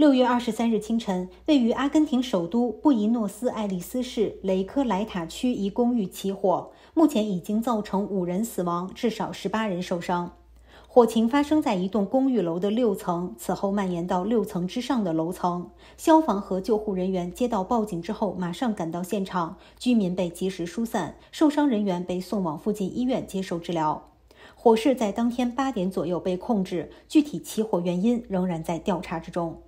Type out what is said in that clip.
六月二十三日清晨，位于阿根廷首都布宜诺斯艾利斯市雷科莱塔区一公寓起火，目前已经造成五人死亡，至少十八人受伤。火情发生在一栋公寓楼的六层，此后蔓延到六层之上的楼层。消防和救护人员接到报警之后，马上赶到现场，居民被及时疏散，受伤人员被送往附近医院接受治疗。火势在当天八点左右被控制，具体起火原因仍然在调查之中。